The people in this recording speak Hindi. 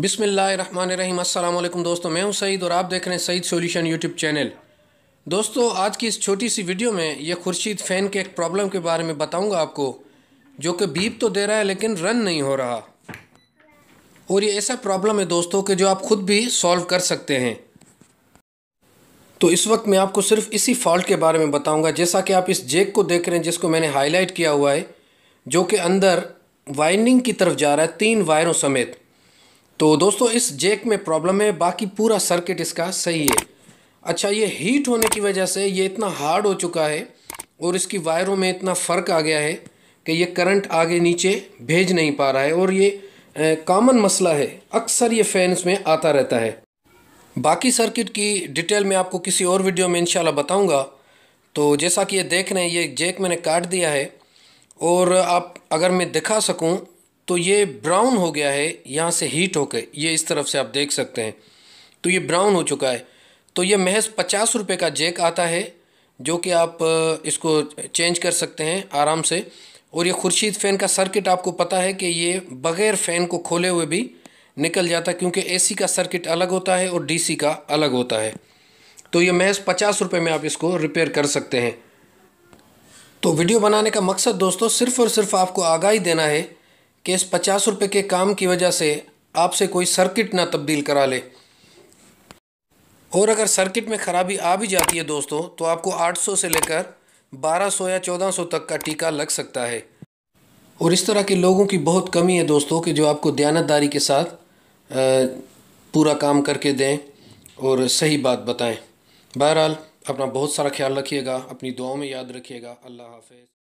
बिसमीम अल्लाम दोस्तों मैं हूं सईद और आप देख रहे हैं सईद सॉल्यूशन यूट्यूब चैनल दोस्तों आज की इस छोटी सी वीडियो में यह खुर्शीद फ़ैन के एक प्रॉब्लम के बारे में बताऊंगा आपको जो कि बीप तो दे रहा है लेकिन रन नहीं हो रहा और ये ऐसा प्रॉब्लम है दोस्तों कि जो आप ख़ुद भी सॉल्व कर सकते हैं तो इस वक्त मैं आपको सिर्फ इसी फॉल्ट के बारे में बताऊँगा जैसा कि आप इस जेक को देख रहे हैं जिसको मैंने हाईलाइट किया हुआ है जो कि अंदर वाइंडिंग की तरफ जा रहा है तीन वायरों समेत तो दोस्तों इस जेक में प्रॉब्लम है बाकी पूरा सर्किट इसका सही है अच्छा ये हीट होने की वजह से ये इतना हार्ड हो चुका है और इसकी वायरों में इतना फ़र्क आ गया है कि ये करंट आगे नीचे भेज नहीं पा रहा है और ये कॉमन मसला है अक्सर ये फैंस में आता रहता है बाकी सर्किट की डिटेल में आपको किसी और वीडियो में इंशाल्लाह बताऊंगा तो जैसा कि ये देख रहे हैं ये जैक मैंने काट दिया है और आप अगर मैं दिखा सकूँ तो ये ब्राउन हो गया है यहाँ से हीट होकर ये इस तरफ से आप देख सकते हैं तो ये ब्राउन हो चुका है तो ये महज पचास रुपये का जैक आता है जो कि आप इसको चेंज कर सकते हैं आराम से और ये खुर्शीद फ़ैन का सर्किट आपको पता है कि ये बग़ैर फ़ैन को खोले हुए भी निकल जाता है क्योंकि एसी का सर्किट अलग होता है और डीसी का अलग होता है तो ये महज पचास रुपये में आप इसको रिपेयर कर सकते हैं तो वीडियो बनाने का मकसद दोस्तों सिर्फ़ और सिर्फ आपको आगाही देना है कि इस पचास रुपये के काम की वजह से आपसे कोई सर्किट ना तब्दील करा ले और अगर सर्किट में ख़राबी आ भी जाती है दोस्तों तो आपको 800 से लेकर 1200 या 1400 तक का टीका लग सकता है और इस तरह के लोगों की बहुत कमी है दोस्तों कि जो आपको दयानतदारी के साथ पूरा काम करके दें और सही बात बताएं बहरहाल अपना बहुत सारा ख्याल रखिएगा अपनी दुआओं में याद रखिएगा अल्लाह हाफिज़